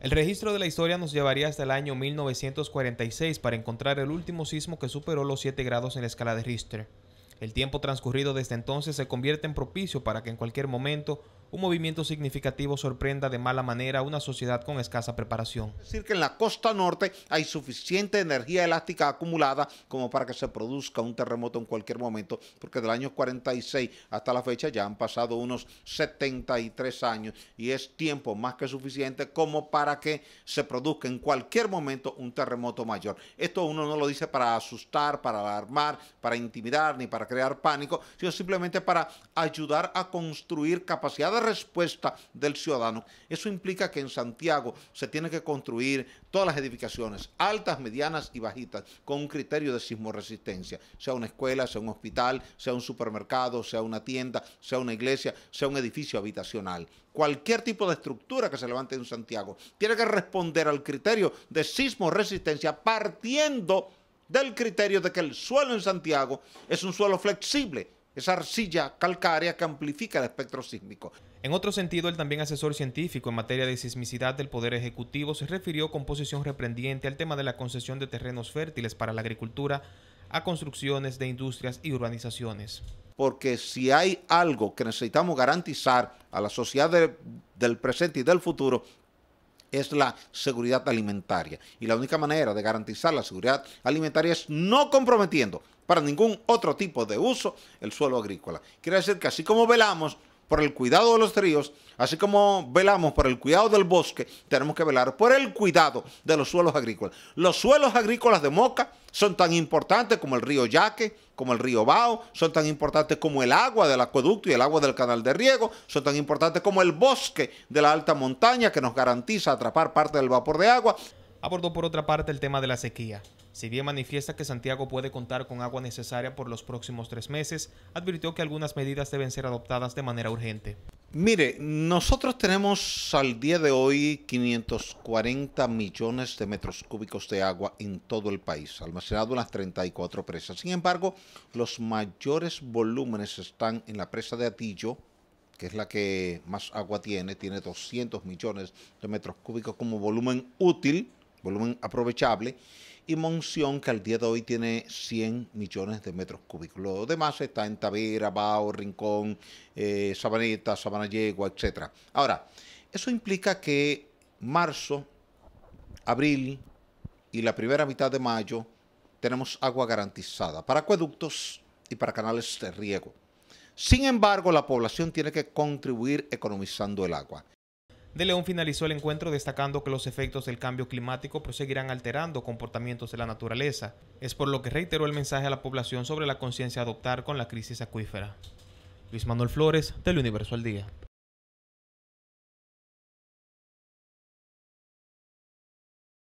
El registro de la historia nos llevaría hasta el año 1946 para encontrar el último sismo que superó los 7 grados en la escala de Richter. El tiempo transcurrido desde entonces se convierte en propicio para que en cualquier momento un movimiento significativo sorprenda de mala manera a una sociedad con escasa preparación. decir, que en la costa norte hay suficiente energía elástica acumulada como para que se produzca un terremoto en cualquier momento, porque del año 46 hasta la fecha ya han pasado unos 73 años y es tiempo más que suficiente como para que se produzca en cualquier momento un terremoto mayor. Esto uno no lo dice para asustar, para alarmar, para intimidar ni para crear pánico, sino simplemente para ayudar a construir capacidades respuesta del ciudadano. Eso implica que en Santiago se tiene que construir todas las edificaciones, altas, medianas y bajitas, con un criterio de sismo resistencia, sea una escuela, sea un hospital, sea un supermercado, sea una tienda, sea una iglesia, sea un edificio habitacional. Cualquier tipo de estructura que se levante en Santiago tiene que responder al criterio de sismo resistencia partiendo del criterio de que el suelo en Santiago es un suelo flexible esa arcilla calcárea que amplifica el espectro sísmico. En otro sentido, el también asesor científico en materia de sismicidad del Poder Ejecutivo se refirió con posición reprendiente al tema de la concesión de terrenos fértiles para la agricultura a construcciones de industrias y urbanizaciones. Porque si hay algo que necesitamos garantizar a la sociedad del presente y del futuro, es la seguridad alimentaria. Y la única manera de garantizar la seguridad alimentaria es no comprometiendo para ningún otro tipo de uso el suelo agrícola. Quiere decir que así como velamos por el cuidado de los ríos, así como velamos por el cuidado del bosque, tenemos que velar por el cuidado de los suelos agrícolas. Los suelos agrícolas de Moca son tan importantes como el río Yaque, como el río Bao, son tan importantes como el agua del acueducto y el agua del canal de riego, son tan importantes como el bosque de la alta montaña que nos garantiza atrapar parte del vapor de agua, abordó por otra parte el tema de la sequía. Si bien manifiesta que Santiago puede contar con agua necesaria por los próximos tres meses, advirtió que algunas medidas deben ser adoptadas de manera urgente. Mire, nosotros tenemos al día de hoy 540 millones de metros cúbicos de agua en todo el país, almacenado en las 34 presas. Sin embargo, los mayores volúmenes están en la presa de Atillo, que es la que más agua tiene, tiene 200 millones de metros cúbicos como volumen útil volumen aprovechable, y Monción, que al día de hoy tiene 100 millones de metros cúbicos. Lo demás está en Tavera, Bao, Rincón, eh, Sabaneta, Sabana Yegua, etc. Ahora, eso implica que marzo, abril y la primera mitad de mayo tenemos agua garantizada para acueductos y para canales de riego. Sin embargo, la población tiene que contribuir economizando el agua. De León finalizó el encuentro destacando que los efectos del cambio climático proseguirán alterando comportamientos de la naturaleza. Es por lo que reiteró el mensaje a la población sobre la conciencia a adoptar con la crisis acuífera. Luis Manuel Flores, del Universo al Día.